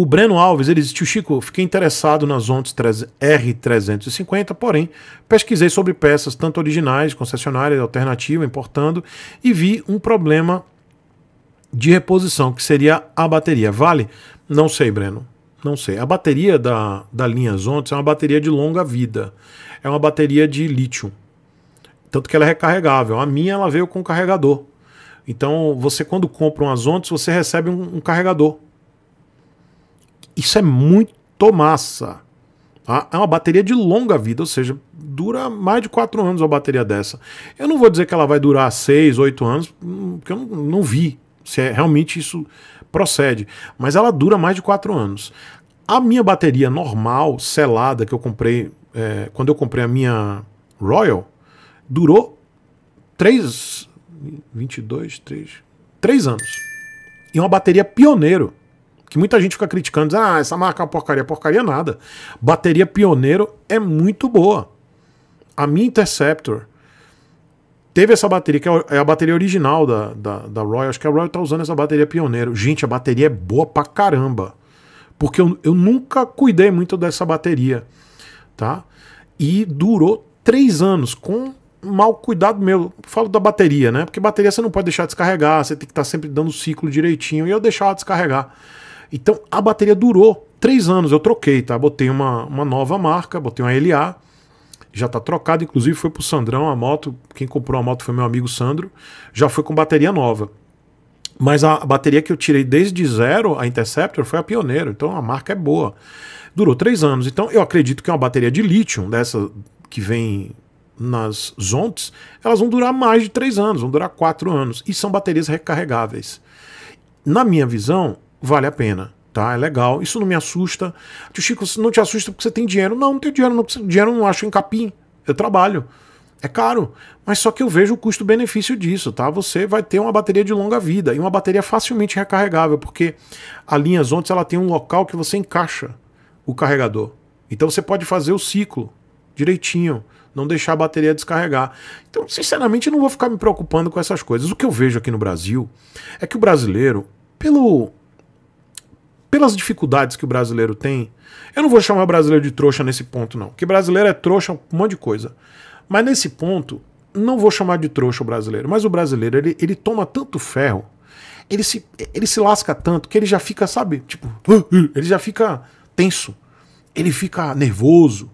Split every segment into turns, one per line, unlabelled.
O Breno Alves, ele disse, tio Chico, fiquei interessado nas ondas R350, porém, pesquisei sobre peças tanto originais, concessionárias, alternativa, importando, e vi um problema de reposição, que seria a bateria. Vale? Não sei, Breno. Não sei. A bateria da, da linha Zontes é uma bateria de longa vida. É uma bateria de lítio. Tanto que ela é recarregável. A minha ela veio com carregador. Então, você quando compra uma Zontes, você recebe um, um carregador isso é muito massa. Tá? É uma bateria de longa vida, ou seja, dura mais de 4 anos uma bateria dessa. Eu não vou dizer que ela vai durar 6, 8 anos, hum, porque eu não, não vi se é, realmente isso procede. Mas ela dura mais de 4 anos. A minha bateria normal, selada, que eu comprei é, quando eu comprei a minha Royal, durou 3, 22, 3, 3 anos. E uma bateria pioneiro. Que muita gente fica criticando, dizendo, ah, essa marca é uma porcaria. Porcaria nada. Bateria Pioneiro é muito boa. A minha Interceptor teve essa bateria, que é, é a bateria original da, da, da Royal. Acho que a Royal tá usando essa bateria Pioneiro. Gente, a bateria é boa pra caramba. Porque eu, eu nunca cuidei muito dessa bateria, tá? E durou três anos com mal cuidado meu. Falo da bateria, né? Porque bateria você não pode deixar descarregar, você tem que estar tá sempre dando o ciclo direitinho. E eu deixava descarregar. Então a bateria durou três anos. Eu troquei, tá? Botei uma, uma nova marca, botei uma LA, já está trocada. Inclusive foi pro Sandrão a moto. Quem comprou a moto foi meu amigo Sandro. Já foi com bateria nova. Mas a bateria que eu tirei desde zero, a Interceptor, foi a pioneira. Então a marca é boa. Durou três anos. Então eu acredito que uma bateria de lítio, dessa que vem nas Zontes, elas vão durar mais de três anos, vão durar quatro anos. E são baterias recarregáveis. Na minha visão, vale a pena. Tá, é legal, isso não me assusta. Tio Chico, não te assusta porque você tem dinheiro. Não, não tenho dinheiro, não, dinheiro não acho em capim. Eu trabalho. É caro, mas só que eu vejo o custo-benefício disso, tá? Você vai ter uma bateria de longa vida e uma bateria facilmente recarregável, porque a linha Zontes ela tem um local que você encaixa o carregador. Então você pode fazer o ciclo direitinho, não deixar a bateria descarregar. Então, sinceramente, não vou ficar me preocupando com essas coisas. O que eu vejo aqui no Brasil é que o brasileiro, pelo pelas dificuldades que o brasileiro tem, eu não vou chamar o brasileiro de trouxa nesse ponto, não. Que brasileiro é trouxa, um monte de coisa. Mas nesse ponto, não vou chamar de trouxa o brasileiro. Mas o brasileiro, ele, ele toma tanto ferro, ele se, ele se lasca tanto que ele já fica, sabe? Tipo, ele já fica tenso. Ele fica nervoso.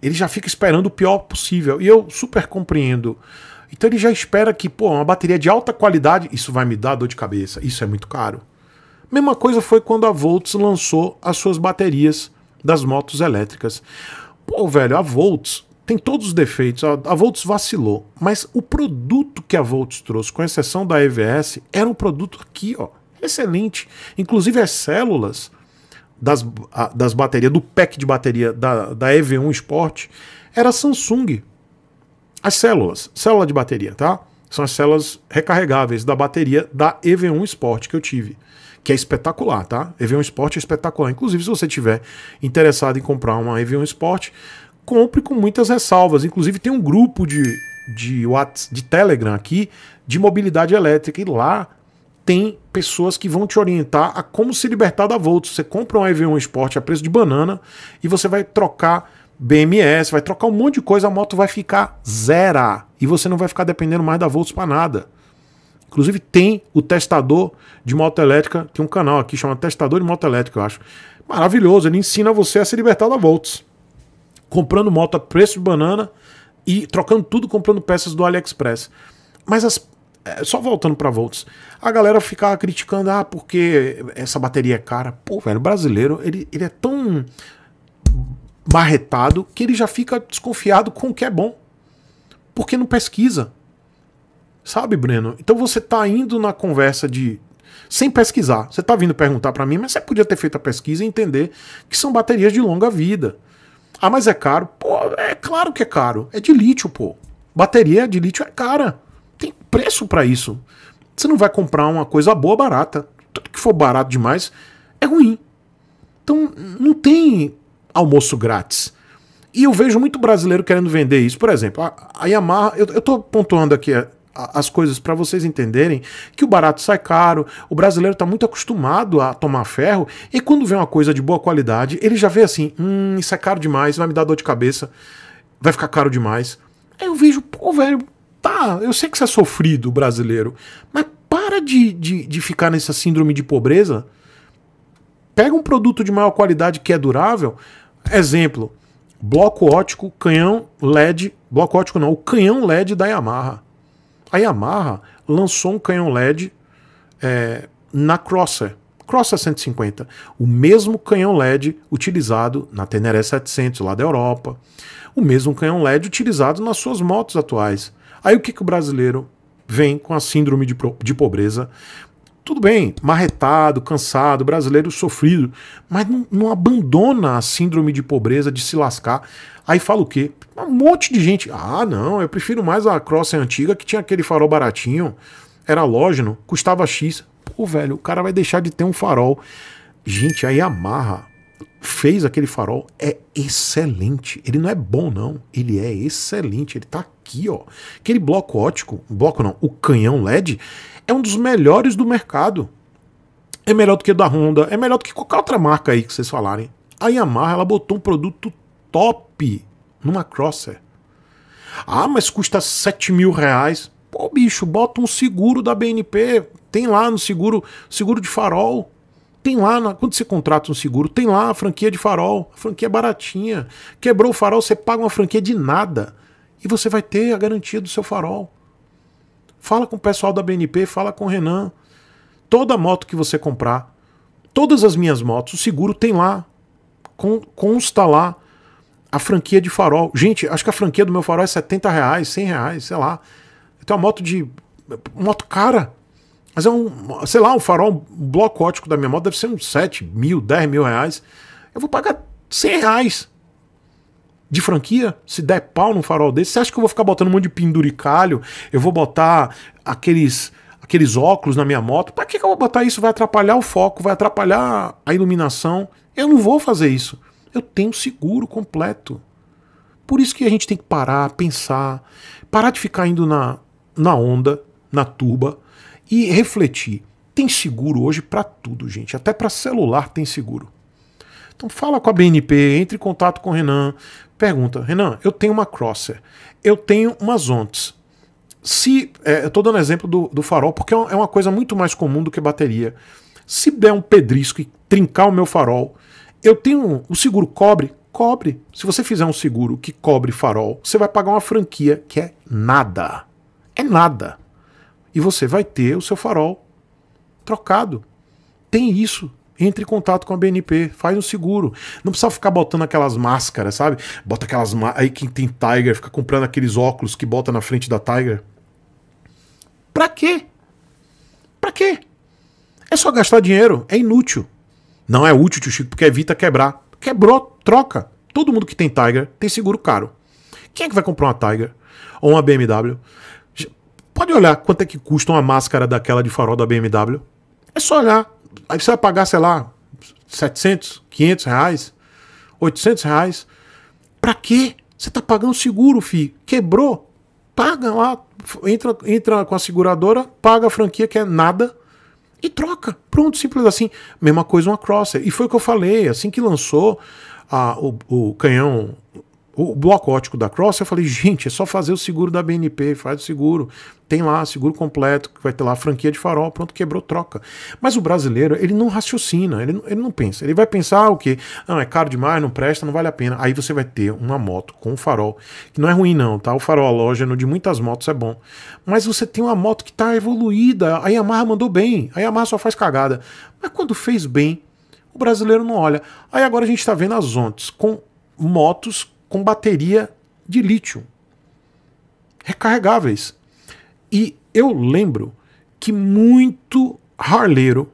Ele já fica esperando o pior possível. E eu super compreendo. Então ele já espera que, pô, uma bateria de alta qualidade, isso vai me dar dor de cabeça, isso é muito caro. Mesma coisa foi quando a Volts lançou as suas baterias das motos elétricas. Pô, velho, a Volts tem todos os defeitos, a, Volts vacilou, mas o produto que a Volts trouxe, com exceção da EVS, era um produto aqui, ó, excelente. Inclusive as células das, das baterias, do pack de bateria da, da EV1 Sport, era Samsung. As células, célula de bateria, tá? São as células recarregáveis da bateria da EV1 Sport que eu tive que é espetacular, tá? Evian Sport é espetacular. Inclusive, se você tiver interessado em comprar uma Evian Sport, compre com muitas ressalvas. Inclusive, tem um grupo de, de, WhatsApp, de Telegram aqui de mobilidade elétrica e lá tem pessoas que vão te orientar a como se libertar da Volts. Você compra um Evian Sport a preço de banana e você vai trocar BMS, vai trocar um monte de coisa, a moto vai ficar zero e você não vai ficar dependendo mais da Volts para nada. Inclusive tem o testador de moto elétrica, tem um canal aqui chamado Testador de Moto Elétrica, eu acho. Maravilhoso, ele ensina você a se libertar da Volts. Comprando moto a preço de banana e trocando tudo comprando peças do AliExpress. Mas as, é, só voltando para volts, a galera ficava criticando, ah, porque essa bateria é cara. Pô, velho, o brasileiro, ele, ele é tão marretado que ele já fica desconfiado com o que é bom. Porque não pesquisa. Sabe, Breno? Então você tá indo na conversa de sem pesquisar. Você tá vindo perguntar para mim, mas você podia ter feito a pesquisa e entender que são baterias de longa vida. Ah, mas é caro? Pô, é claro que é caro. É de lítio, pô. Bateria de lítio é cara. Tem preço para isso. Você não vai comprar uma coisa boa barata. Tudo que for barato demais é ruim. Então não tem almoço grátis. E eu vejo muito brasileiro querendo vender isso. Por exemplo, a Yamaha, eu, eu tô pontuando aqui é, as coisas para vocês entenderem que o barato sai caro, o brasileiro está muito acostumado a tomar ferro e quando vê uma coisa de boa qualidade, ele já vê assim: hum, isso é caro demais, vai me dar dor de cabeça, vai ficar caro demais. Aí eu vejo, pô, velho, tá, eu sei que você é sofrido, brasileiro, mas para de, de, de ficar nessa síndrome de pobreza. Pega um produto de maior qualidade que é durável. Exemplo, bloco ótico, canhão LED, bloco ótico não, o canhão LED da Yamaha. A Yamaha lançou um canhão LED é, na Crosser, Crosser 150, o mesmo canhão LED utilizado na Teneré 700 lá da Europa, o mesmo canhão LED utilizado nas suas motos atuais. Aí o que, que o brasileiro vem com a síndrome de, de pobreza tudo bem, marretado, cansado, brasileiro sofrido, mas não, não, abandona a síndrome de pobreza, de se lascar. Aí fala o quê? Um monte de gente. Ah, não, eu prefiro mais a Cross antiga que tinha aquele farol baratinho, era lógico, custava X. Pô, velho, o cara vai deixar de ter um farol. Gente, a Yamaha fez aquele farol, é excelente. Ele não é bom, não. Ele é excelente. Ele tá aqui, ó. Aquele bloco ótico, bloco não, o canhão LED é um dos melhores do mercado. É melhor do que da Honda, é melhor do que qualquer outra marca aí que vocês falarem. A Yamaha ela botou um produto top numa Crosser. Ah, mas custa 7 mil reais. Pô, bicho, bota um seguro da BNP. Tem lá no seguro, seguro de farol. Tem lá, na, quando você contrata um seguro, tem lá a franquia de farol. A franquia é baratinha. Quebrou o farol, você paga uma franquia de nada. E você vai ter a garantia do seu farol. Fala com o pessoal da BNP, fala com o Renan. Toda moto que você comprar, todas as minhas motos, o seguro tem lá. consta lá a franquia de farol. Gente, acho que a franquia do meu farol é 70 reais, 100 reais, sei lá. Tem uma moto de. Moto cara. Mas é um. Sei lá, um farol, um bloco ótico da minha moto deve ser uns 7 mil, 10 mil reais. Eu vou pagar 100 reais de franquia, se der pau num farol desse, você acha que eu vou ficar botando um monte de penduricalho? Eu vou botar aqueles aqueles óculos na minha moto? Para que, que eu vou botar isso? Vai atrapalhar o foco, vai atrapalhar a iluminação. Eu não vou fazer isso. Eu tenho seguro completo. Por isso que a gente tem que parar, pensar, parar de ficar indo na, na onda, na turba e refletir. Tem seguro hoje para tudo, gente. Até para celular tem seguro. Então fala com a BNP, entre em contato com o Renan, Pergunta, Renan, eu tenho uma Crosser, eu tenho umas Onts. Se, é, eu estou dando exemplo do, do farol, porque é, é uma coisa muito mais comum do que bateria. Se der um pedrisco e trincar o meu farol, eu tenho. O seguro cobre? Cobre. Se você fizer um seguro que cobre farol, você vai pagar uma franquia que é nada. É nada. E você vai ter o seu farol trocado. Tem isso entre em contato com a BNP, faz um seguro. Não precisa ficar botando aquelas máscaras, sabe? Bota aquelas. Aí quem tem Tiger fica comprando aqueles óculos que bota na frente da Tiger. Pra quê? Pra quê? É só gastar dinheiro, é inútil. Não é útil, tio Chico, porque evita quebrar. Quebrou, troca. Todo mundo que tem Tiger tem seguro caro. Quem é que vai comprar uma Tiger ou uma BMW? Pode olhar quanto é que custa uma máscara daquela de farol da BMW. É só olhar. Aí você vai pagar, sei lá, 700, 500 reais, 800 reais. Pra quê? Você tá pagando seguro, fi. Quebrou. Paga lá, entra, entra com a seguradora, paga a franquia que é nada e troca. Pronto, simples assim. Mesma coisa uma Crosser. E foi o que eu falei, assim que lançou a, ah, o, o canhão o bloco ótico da Cross, eu falei, gente, é só fazer o seguro da BNP, faz o seguro, tem lá seguro completo, que vai ter lá franquia de farol, pronto, quebrou, troca. Mas o brasileiro, ele não raciocina, ele, ele não pensa. Ele vai pensar ah, o quê? Não, é caro demais, não presta, não vale a pena. Aí você vai ter uma moto com farol, que não é ruim não, tá? O farol alógeno de muitas motos é bom. Mas você tem uma moto que tá evoluída, a Yamaha mandou bem, a Yamaha só faz cagada. Mas quando fez bem, o brasileiro não olha. Aí agora a gente tá vendo as ontes com motos com bateria de lítio recarregáveis. E eu lembro que muito harleiro,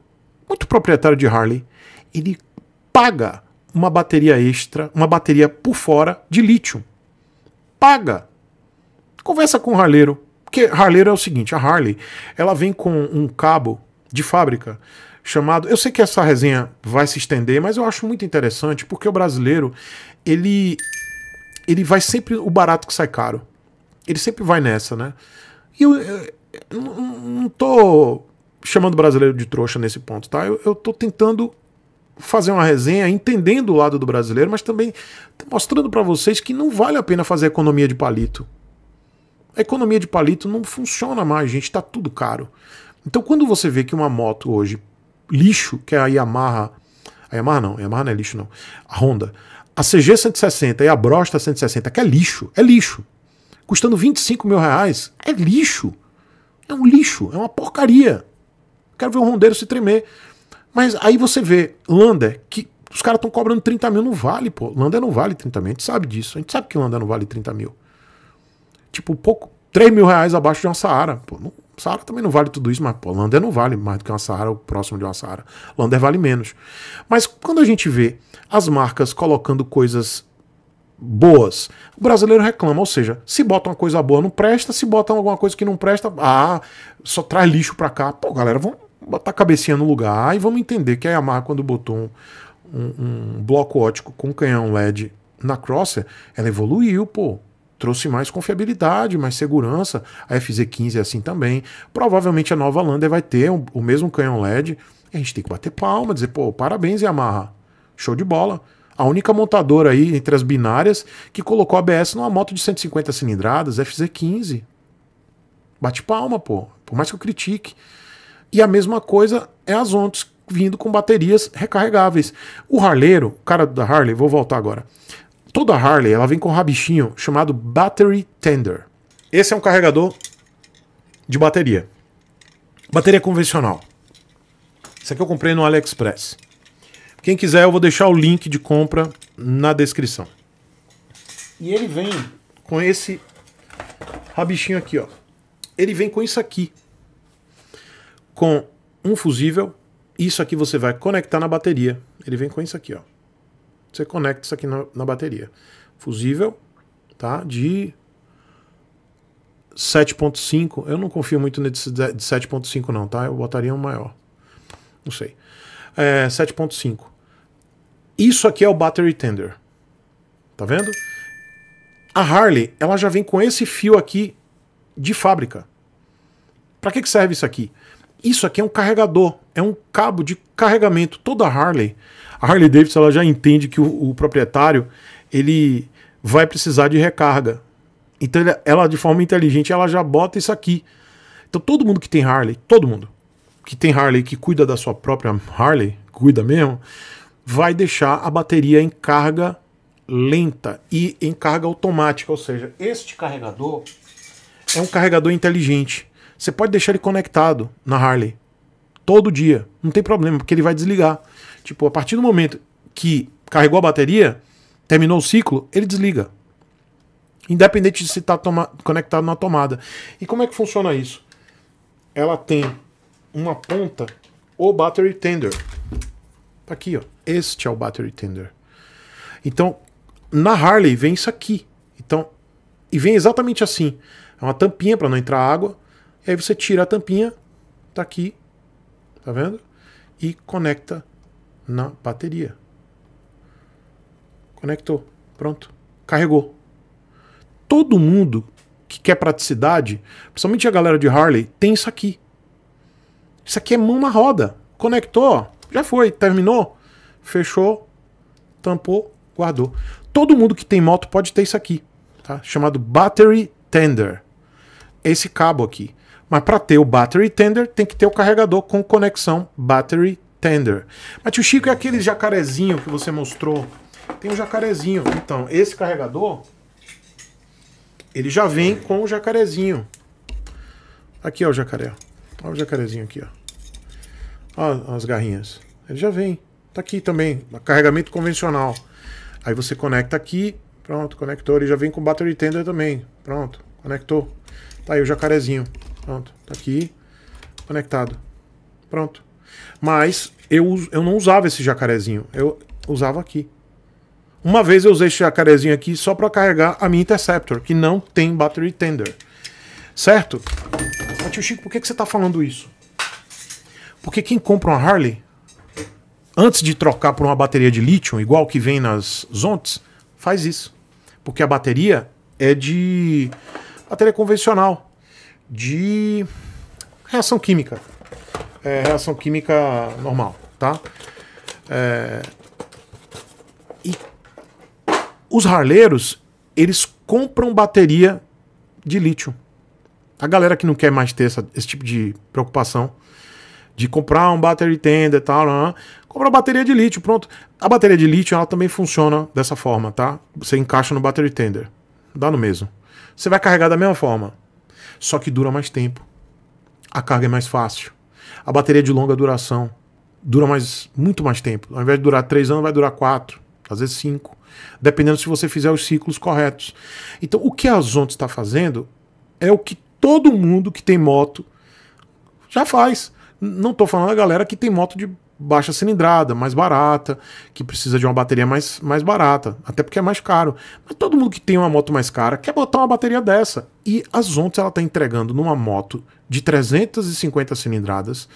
muito proprietário de Harley, ele paga uma bateria extra, uma bateria por fora de lítio. Paga. Conversa com o harleiro, porque harleiro é o seguinte, a Harley, ela vem com um cabo de fábrica chamado. Eu sei que essa resenha vai se estender, mas eu acho muito interessante porque o brasileiro ele ele vai sempre o barato que sai caro. Ele sempre vai nessa, né? E eu, eu, eu não tô chamando o brasileiro de trouxa nesse ponto, tá? Eu, eu tô tentando fazer uma resenha entendendo o lado do brasileiro, mas também mostrando para vocês que não vale a pena fazer economia de palito. A economia de palito não funciona mais, gente, tá tudo caro. Então quando você vê que uma moto hoje lixo, que é a Yamaha a Yamaha não, a Yamaha não é lixo, não. A Honda. A CG 160 e a Brosta 160, que é lixo, é lixo. Custando 25 mil reais, é lixo. É um lixo, é uma porcaria. Quero ver um rondeiro se tremer. Mas aí você vê, Lander, que os caras estão cobrando 30 mil, não vale, pô. Lander não vale 30 mil, a gente sabe disso. A gente sabe que Lander não vale 30 mil. Tipo, pouco, 3 mil reais abaixo de uma Saara. Pô, não, Saara também não vale tudo isso, mas pô, Lander não vale mais do que uma Saara, O próximo de uma Saara. Lander vale menos. Mas quando a gente vê as marcas colocando coisas boas, o brasileiro reclama, ou seja, se bota uma coisa boa não presta, se bota alguma coisa que não presta, ah, só traz lixo pra cá. Pô, galera, vamos botar a cabecinha no lugar e vamos entender que a Yamaha quando botou um, um, um bloco ótico com canhão LED na Crosser, ela evoluiu, pô trouxe mais confiabilidade, mais segurança. A FZ15 é assim também. Provavelmente a nova Lander vai ter o mesmo canhão LED. E a gente tem que bater palma, dizer, pô, parabéns Yamaha. Show de bola. A única montadora aí entre as binárias que colocou ABS numa moto de 150 cilindradas, FZ15. Bate palma, pô. Por mais que eu critique. E a mesma coisa é as Ontos vindo com baterias recarregáveis. O harleiro, o cara da Harley, vou voltar agora. Toda Harley ela vem com um rabichinho chamado Battery Tender. Esse é um carregador de bateria. Bateria convencional. Isso aqui eu comprei no AliExpress. Quem quiser, eu vou deixar o link de compra na descrição. E ele vem com esse rabichinho aqui, ó. Ele vem com isso aqui. Com um fusível. Isso aqui você vai conectar na bateria. Ele vem com isso aqui, ó você conecta isso aqui na, na bateria. Fusível, tá? De 7.5, eu não confio muito nesse de 7.5 não, tá? Eu botaria um maior. Não sei. É, 7.5. Isso aqui é o battery tender. Tá vendo? A Harley, ela já vem com esse fio aqui de fábrica. Para que, que serve isso aqui? Isso aqui é um carregador, é um cabo de carregamento. Toda a Harley, a Harley Davidson ela já entende que o, o proprietário ele vai precisar de recarga. Então ela de forma inteligente ela já bota isso aqui. Então todo mundo que tem Harley, todo mundo que tem Harley que cuida da sua própria Harley, cuida mesmo, vai deixar a bateria em carga lenta e em carga automática, ou seja, este carregador é um carregador inteligente. Você pode deixar ele conectado na Harley todo dia, não tem problema, porque ele vai desligar. Tipo, a partir do momento que carregou a bateria, terminou o ciclo, ele desliga. Independente de se tá conectado na tomada. E como é que funciona isso? Ela tem uma ponta ou battery tender. Tá aqui, ó. Este é o battery tender. Então, na Harley vem isso aqui. Então, e vem exatamente assim. É uma tampinha para não entrar água e aí você tira a tampinha, tá aqui, tá vendo? E conecta na bateria. Conectou, pronto, carregou. Todo mundo que quer praticidade, principalmente a galera de Harley, tem isso aqui. Isso aqui é mão na roda. Conectou, já foi, terminou, fechou, tampou, guardou. Todo mundo que tem moto pode ter isso aqui, tá? Chamado Battery Tender. Esse cabo aqui. Mas para ter o battery tender, tem que ter o carregador com conexão battery tender. Mas tio Chico, é aquele jacarezinho que você mostrou? Tem um jacarezinho. Então, esse carregador, ele já vem com o jacarezinho. Aqui, ó, o jacaré. Olha o jacarezinho aqui, ó. Olha as garrinhas. Ele já vem. Tá aqui também, carregamento convencional. Aí você conecta aqui, pronto, conector. Ele já vem com battery tender também. Pronto, conectou. Tá aí o jacarezinho. Pronto, tá aqui. Conectado. Pronto. Mas eu, eu não usava esse jacarezinho. Eu usava aqui. Uma vez eu usei esse jacarezinho aqui só para carregar a minha Interceptor, que não tem battery tender. Certo? Mas tio Chico, por que, que você tá falando isso? Porque quem compra uma Harley, antes de trocar por uma bateria de lítio, igual que vem nas Zontes, faz isso. Porque a bateria é de bateria convencional de reação química. É, reação química normal, tá? É, e os harleiros, eles compram bateria de lítio. A galera que não quer mais ter essa, esse tipo de preocupação de comprar um battery tender e tal, não, né? não, compra bateria de lítio, pronto. A bateria de lítio ela também funciona dessa forma, tá? Você encaixa no battery tender, dá no mesmo. Você vai carregar da mesma forma só que dura mais tempo. A carga é mais fácil. A bateria de longa duração dura mais, muito mais tempo. Ao invés de durar três anos, vai durar quatro, às vezes cinco, dependendo se você fizer os ciclos corretos. Então, o que a Zont está fazendo é o que todo mundo que tem moto já faz. Não estou falando da galera que tem moto de baixa cilindrada, mais barata, que precisa de uma bateria mais, mais barata, até porque é mais caro. Mas todo mundo que tem uma moto mais cara quer botar uma bateria dessa. E a Zonta ela está entregando numa moto de 350 cilindradas,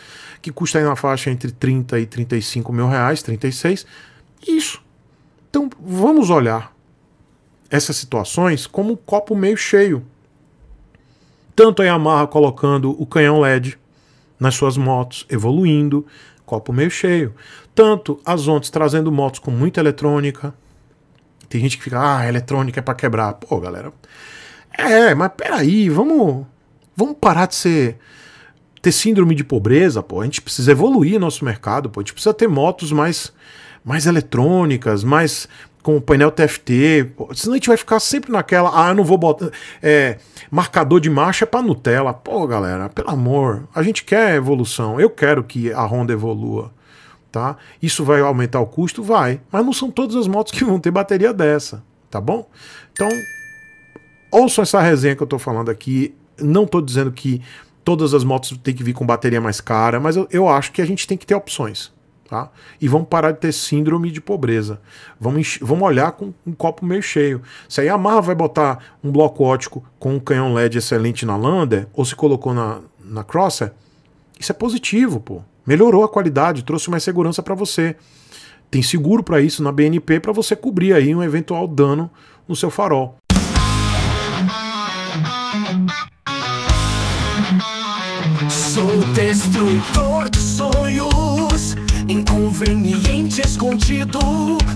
que custa aí na faixa entre 30 e 35 mil reais, 36, isso. Então vamos olhar essas situações como um copo meio cheio. Tanto a Yamaha colocando o canhão LED nas suas motos, evoluindo, copo meio cheio. Tanto as ondas trazendo motos com muita eletrônica. Tem gente que fica, ah, eletrônica é para quebrar. Pô, galera. É, mas peraí, vamos, vamos parar de ser ter síndrome de pobreza, pô. A gente precisa evoluir nosso mercado, pô. A gente precisa ter motos mais mais eletrônicas, mais com o painel TFT, senão a gente vai ficar sempre naquela, ah, eu não vou botar é, marcador de marcha é para Nutella. Pô, galera, pelo amor, a gente quer evolução. Eu quero que a Honda evolua, tá? Isso vai aumentar o custo, vai, mas não são todas as motos que vão ter bateria dessa, tá bom? Então, ouçam essa resenha que eu tô falando aqui. Não tô dizendo que todas as motos têm que vir com bateria mais cara, mas eu, eu acho que a gente tem que ter opções. Tá? E vamos parar de ter síndrome de pobreza. Vamos, vamos olhar com um copo meio cheio. Se a Yamaha vai botar um bloco ótico com um canhão LED excelente na Lander, ou se colocou na, na Crosser, isso é positivo, pô. Melhorou a qualidade, trouxe mais segurança para você. Tem seguro para isso na BNP para você cobrir aí um eventual dano no seu farol.
Sou destruidor de sonhos conveniente escondido.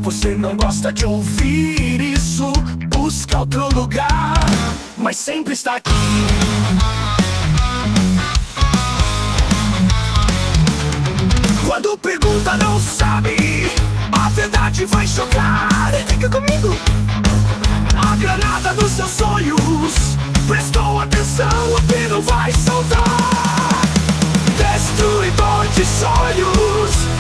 Você não gosta de ouvir isso, busca outro lugar, mas sempre está aqui. Quando pergunta, não sabe, a verdade vai chocar. Fica comigo. A granada dos seus sonhos, prestou atenção, o pino vai saltar. Destruidor de sonhos.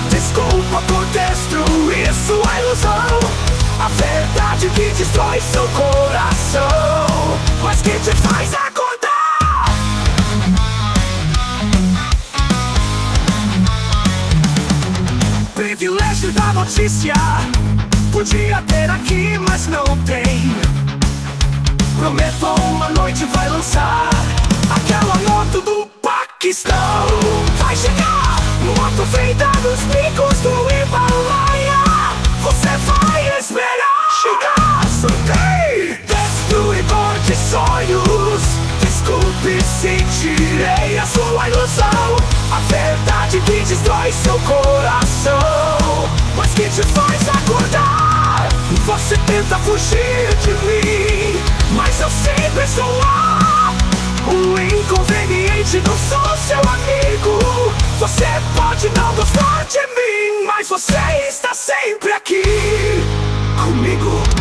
destrói seu coração, mas que te faz acordar. Privilégio da notícia, podia ter aqui, mas não tem. Prometo uma noite vai lançar aquela moto do Paquistão. Vai chegar no ato feita dos picos do Himalaia. Você vai esperar chegar destrui Destruidor de sonhos Desculpe se tirei a sua ilusão A verdade que destrói seu coração Mas que te faz acordar Você tenta fugir de mim Mas eu sempre estou lá O inconveniente não sou seu amigo Você pode não gostar de mim Mas você está sempre aqui comigo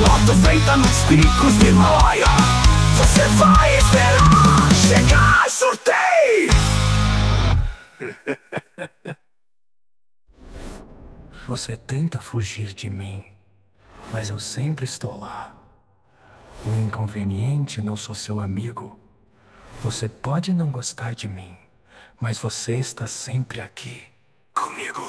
Loto feita nos picos de Himalaia Você vai esperar chegar sorteio Você tenta fugir de mim Mas eu sempre estou lá O inconveniente não sou seu amigo Você pode não gostar de mim Mas você está sempre aqui comigo.